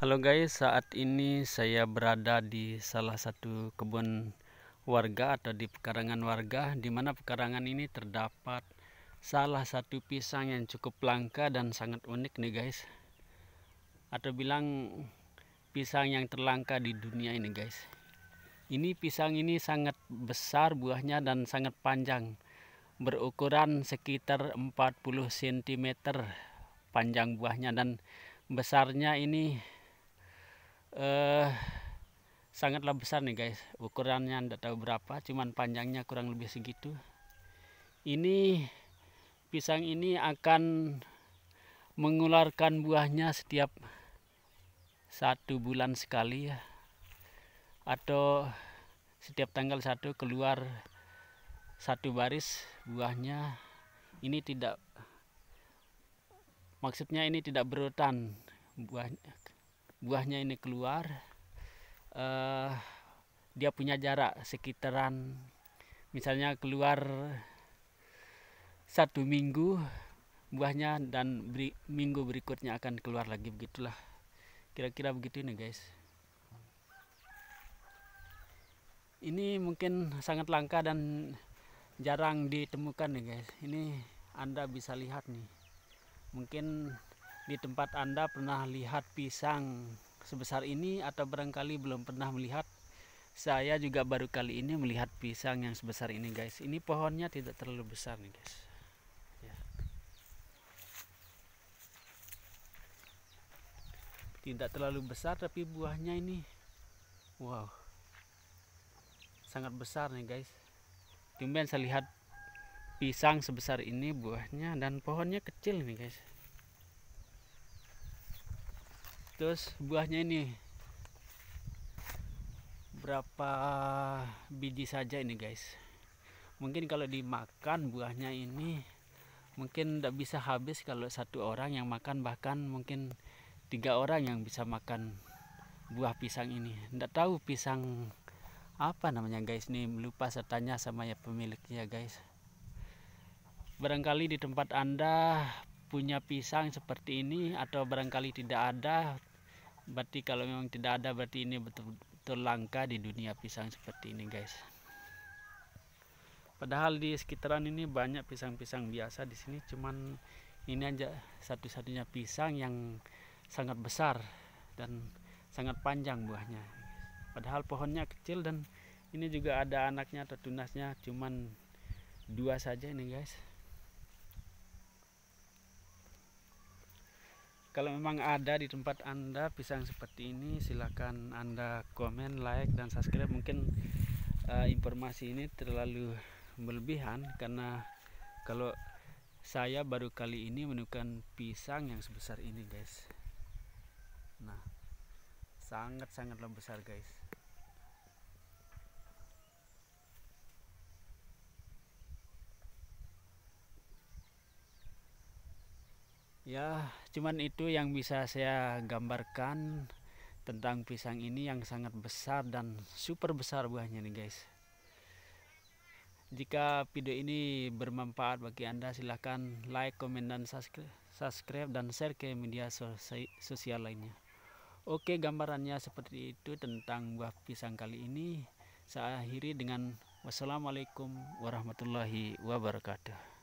Halo guys, saat ini saya berada di salah satu kebun warga atau di pekarangan warga di mana pekarangan ini terdapat salah satu pisang yang cukup langka dan sangat unik nih guys. Atau bilang pisang yang terlangka di dunia ini guys. Ini pisang ini sangat besar buahnya dan sangat panjang. Berukuran sekitar 40 cm panjang buahnya dan besarnya ini eh, sangatlah besar nih guys ukurannya tidak tahu berapa cuman panjangnya kurang lebih segitu ini pisang ini akan mengeluarkan buahnya setiap satu bulan sekali ya atau setiap tanggal satu keluar satu baris buahnya ini tidak maksudnya ini tidak berurutan buahnya buahnya ini keluar uh, dia punya jarak sekitaran misalnya keluar satu minggu buahnya dan beri, minggu berikutnya akan keluar lagi begitulah kira-kira begitu ini guys ini mungkin sangat langka dan jarang ditemukan nih guys ini anda bisa lihat nih mungkin di tempat Anda pernah lihat pisang sebesar ini atau barangkali belum pernah melihat saya juga baru kali ini melihat pisang yang sebesar ini guys ini pohonnya tidak terlalu besar nih guys ya. tidak terlalu besar tapi buahnya ini wow sangat besar nih guys kemudian saya lihat pisang sebesar ini buahnya dan pohonnya kecil nih guys terus buahnya ini berapa biji saja ini guys mungkin kalau dimakan buahnya ini mungkin tidak bisa habis kalau satu orang yang makan bahkan mungkin tiga orang yang bisa makan buah pisang ini tidak tahu pisang apa namanya guys nih lupa saya tanya sama ya pemiliknya guys barangkali di tempat anda punya pisang seperti ini atau barangkali tidak ada berarti kalau memang tidak ada berarti ini betul-betul langka di dunia pisang seperti ini guys padahal di sekitaran ini banyak pisang-pisang biasa di sini cuman ini aja satu-satunya pisang yang sangat besar dan sangat panjang buahnya padahal pohonnya kecil dan ini juga ada anaknya atau tunasnya cuman dua saja ini guys kalau memang ada di tempat anda pisang seperti ini silahkan anda komen like dan subscribe mungkin uh, informasi ini terlalu berlebihan karena kalau saya baru kali ini menemukan pisang yang sebesar ini guys nah sangat-sangatlah besar guys ya cuman itu yang bisa saya gambarkan tentang pisang ini yang sangat besar dan super besar buahnya nih guys jika video ini bermanfaat bagi anda silahkan like, komen, dan subscribe dan share ke media sosial lainnya oke gambarannya seperti itu tentang buah pisang kali ini saya akhiri dengan Wassalamualaikum warahmatullahi wabarakatuh.